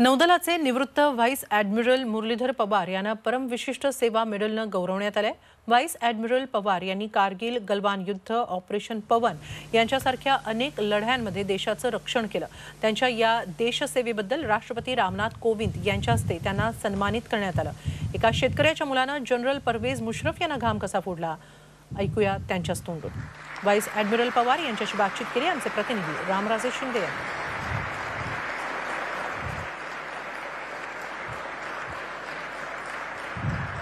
नौदलाचे निवृत्त vice admiral Muralidhar Pawar यांना परमविशिष्ट सेवा मेडलनं गौरवण्यात आलं व्हाईस ॲडमिरल पवार यांनी कारगिल गलवान युद्ध ऑपरेशन पवन यांच्यासारख्या अनेक लढ्यांमध्ये देशाचं रक्षण केलं त्यांच्या या देशसेवेबद्दल राष्ट्रपती रामनाथ कोविंद यांच्या हस्ते त्यांना सन्मानित करण्यात आलं एका शेतकऱ्याच्या मुलानं जनरल परवेज मुश्रफ यांना घाम कसा फोडला ऐकूया त्यांच्याच तोंडून व्हाईस ॲडमिरल पवार यांच्याशी बातचीत केली आमचे प्रतिनिधी रामराजे शिंदे यांनी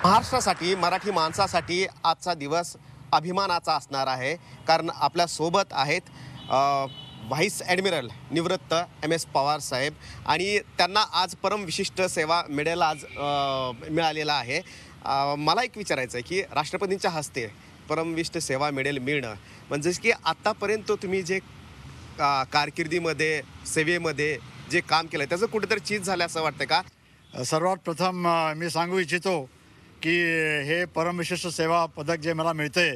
महाराष्ट्रासाठी मराठी माणसासाठी आजचा दिवस अभिमानाचा असणार आहे कारण आपल्यासोबत आहेत व्हाईस ॲडमिरल निवृत्त एम एस पवार साहेब आणि त्यांना आज परम विशिष्ट सेवा मेडल आज मिळालेला आहे मला एक विचारायचं आहे की राष्ट्रपतींच्या हस्ते परमविष्ट सेवा मेडल मिळणं म्हणजेच की आत्तापर्यंत तुम्ही जे कारकिर्दीमध्ये सेवेमध्ये जे काम केलं त्याचं कुठेतरी चीज झालं असं वाटतं का सर्वात प्रथम मी सांगू इच्छितो की हे परमविशिष्ट सेवा पदक जे मला मिळते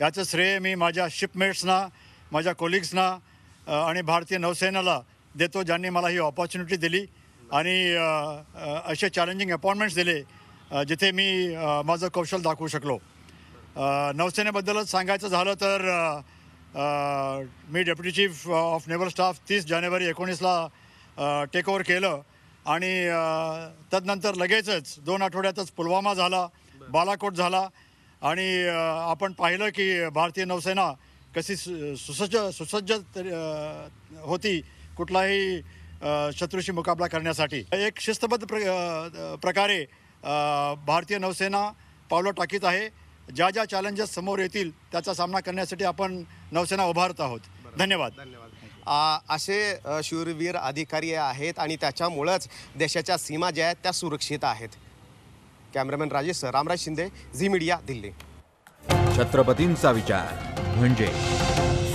याचं श्रेय मी माझ्या शिपमेट्सना माझ्या कोलिग्सना आणि भारतीय नौसेनेला देतो ज्यांनी मला ही ऑपॉर्च्युनिटी दिली आणि असे चॅलेंजिंग अपॉइंटमेंट्स दिले जिथे मी माझं कौशल दाखवू शकलो नौसेनेबद्दलच सांगायचं झालं तर मी deputy chief of naval staff तीस जानेवारी एकोणीसला टेक ओव्हर केलं आणि त्यानंतर लगेचच दोन आठवड्यातच पुलवामा झाला बालाकोट झाला आणि आपण पाहिलं की भारतीय नौसेना कशी सुसज्ज सुसज्ज होती कुठलाही शत्रूशी मुकाबला करण्यासाठी एक शिस्तबद्ध प्र प्रकारे भारतीय नौसेना पावलं टाकीत आहे ज्या ज्या चॅलेंजेस समोर येतील त्याचा सामना करण्यासाठी आपण नौसेना उभारत आहोत धन्यवाद असे शूरवीर अधिकारी आहेत आणि त्याच्यामुळंच देशाच्या सीमा ज्या आहेत त्या सुरक्षित आहेत कॅमेरामॅन राजेश रामराज शिंदे झी मीडिया दिल्ली छत्रपतींचा विचार म्हणजे